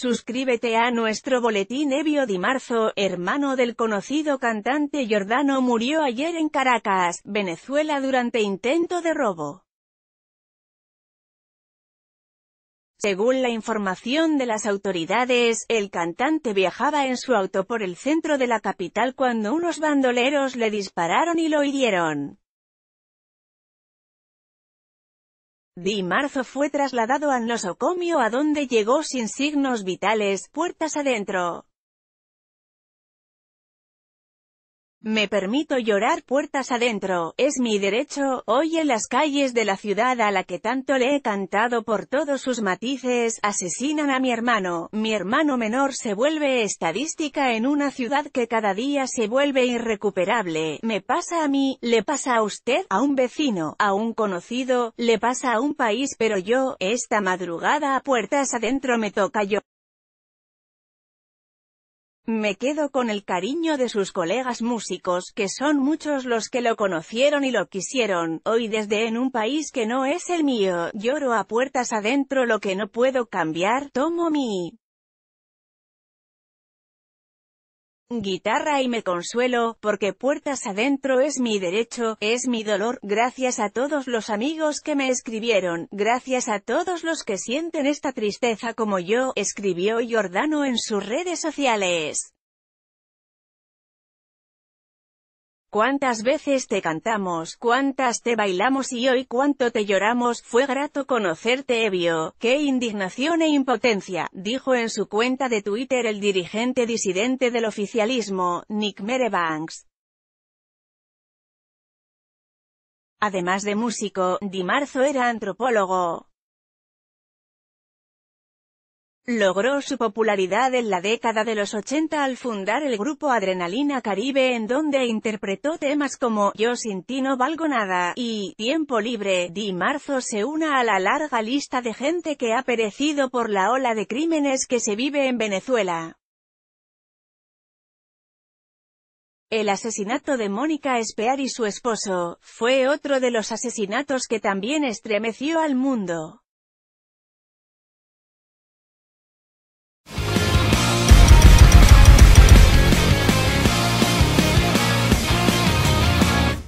Suscríbete a nuestro boletín Evio Di Marzo, hermano del conocido cantante Jordano murió ayer en Caracas, Venezuela durante intento de robo. Según la información de las autoridades, el cantante viajaba en su auto por el centro de la capital cuando unos bandoleros le dispararon y lo hirieron. Di Marzo fue trasladado al Nosocomio a donde llegó sin signos vitales, puertas adentro. Me permito llorar puertas adentro, es mi derecho, hoy en las calles de la ciudad a la que tanto le he cantado por todos sus matices, asesinan a mi hermano, mi hermano menor se vuelve estadística en una ciudad que cada día se vuelve irrecuperable, me pasa a mí, le pasa a usted, a un vecino, a un conocido, le pasa a un país pero yo, esta madrugada a puertas adentro me toca yo. Me quedo con el cariño de sus colegas músicos, que son muchos los que lo conocieron y lo quisieron. Hoy desde en un país que no es el mío, lloro a puertas adentro lo que no puedo cambiar, tomo mi guitarra y me consuelo, porque puertas adentro es mi derecho, es mi dolor, gracias a todos los amigos que me escribieron, gracias a todos los que sienten esta tristeza como yo, escribió Giordano en sus redes sociales. Cuántas veces te cantamos, cuántas te bailamos y hoy cuánto te lloramos, fue grato conocerte Evio, qué indignación e impotencia, dijo en su cuenta de Twitter el dirigente disidente del oficialismo, Nick Merebanks. Además de músico, Di Marzo era antropólogo, Logró su popularidad en la década de los 80 al fundar el grupo Adrenalina Caribe en donde interpretó temas como Yo sin ti no valgo nada y Tiempo libre. Di Marzo se una a la larga lista de gente que ha perecido por la ola de crímenes que se vive en Venezuela. El asesinato de Mónica Espear y su esposo, fue otro de los asesinatos que también estremeció al mundo.